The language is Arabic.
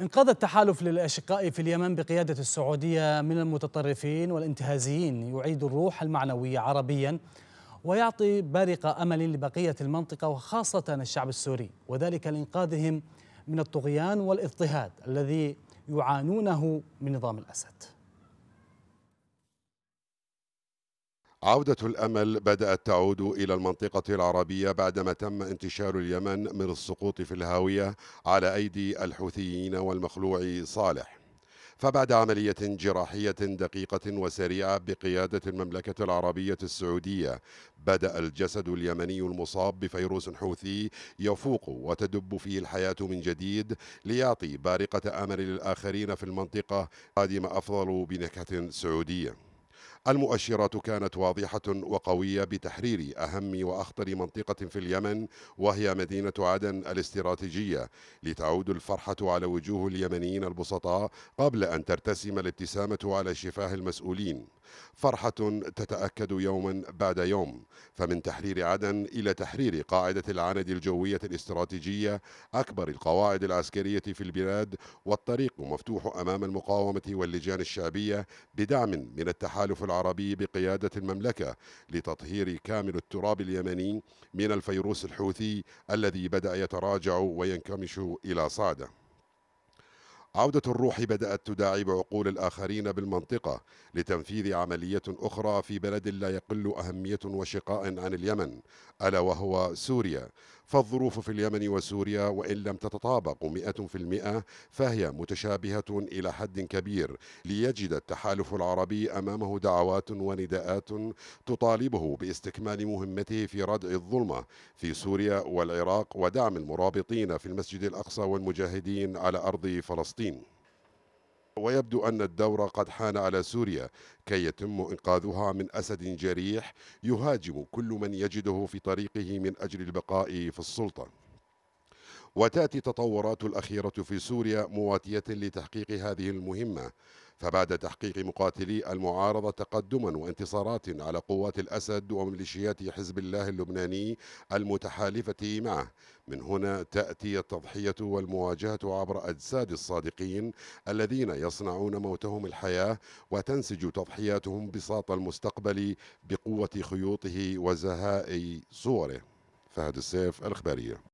انقاذ التحالف للاشقاء في اليمن بقياده السعوديه من المتطرفين والانتهازيين يعيد الروح المعنويه عربيا ويعطي بارق امل لبقيه المنطقه وخاصه الشعب السوري وذلك لانقاذهم من الطغيان والاضطهاد الذي يعانونه من نظام الاسد عودة الأمل بدأت تعود إلى المنطقة العربية بعدما تم انتشار اليمن من السقوط في الهاوية على أيدي الحوثيين والمخلوع صالح فبعد عملية جراحية دقيقة وسريعة بقيادة المملكة العربية السعودية بدأ الجسد اليمني المصاب بفيروس حوثي يفوق وتدب فيه الحياة من جديد ليعطي بارقة أمل للآخرين في المنطقة قادم أفضل بنكهة سعودية المؤشرات كانت واضحة وقوية بتحرير أهم وأخطر منطقة في اليمن وهي مدينة عدن الاستراتيجية لتعود الفرحة على وجوه اليمنيين البسطاء قبل أن ترتسم الابتسامة على شفاه المسؤولين فرحة تتأكد يوما بعد يوم فمن تحرير عدن إلى تحرير قاعدة العند الجوية الاستراتيجية أكبر القواعد العسكرية في البلاد والطريق مفتوح أمام المقاومة واللجان الشعبية بدعم من التحالف العربي العربي بقيادة المملكة لتطهير كامل التراب اليمني من الفيروس الحوثي الذي بدأ يتراجع وينكمش إلى صعده عودة الروح بدأت تداعب عقول الآخرين بالمنطقة لتنفيذ عملية أخرى في بلد لا يقل أهمية وشقاء عن اليمن ألا وهو سوريا فالظروف في اليمن وسوريا وإن لم تتطابق 100% فهي متشابهة إلى حد كبير ليجد التحالف العربي أمامه دعوات ونداءات تطالبه باستكمال مهمته في ردع الظلمة في سوريا والعراق ودعم المرابطين في المسجد الأقصى والمجاهدين على أرض فلسطين ويبدو أن الدور قد حان على سوريا كي يتم إنقاذها من أسد جريح يهاجم كل من يجده في طريقه من أجل البقاء في السلطة وتأتي التطورات الأخيرة في سوريا مواتية لتحقيق هذه المهمة فبعد تحقيق مقاتلي المعارضة تقدما وانتصارات على قوات الأسد وميليشيات حزب الله اللبناني المتحالفة معه من هنا تأتي التضحية والمواجهة عبر أجساد الصادقين الذين يصنعون موتهم الحياة وتنسج تضحياتهم بساط المستقبل بقوة خيوطه وزهاء صوره فهد السيف الإخبارية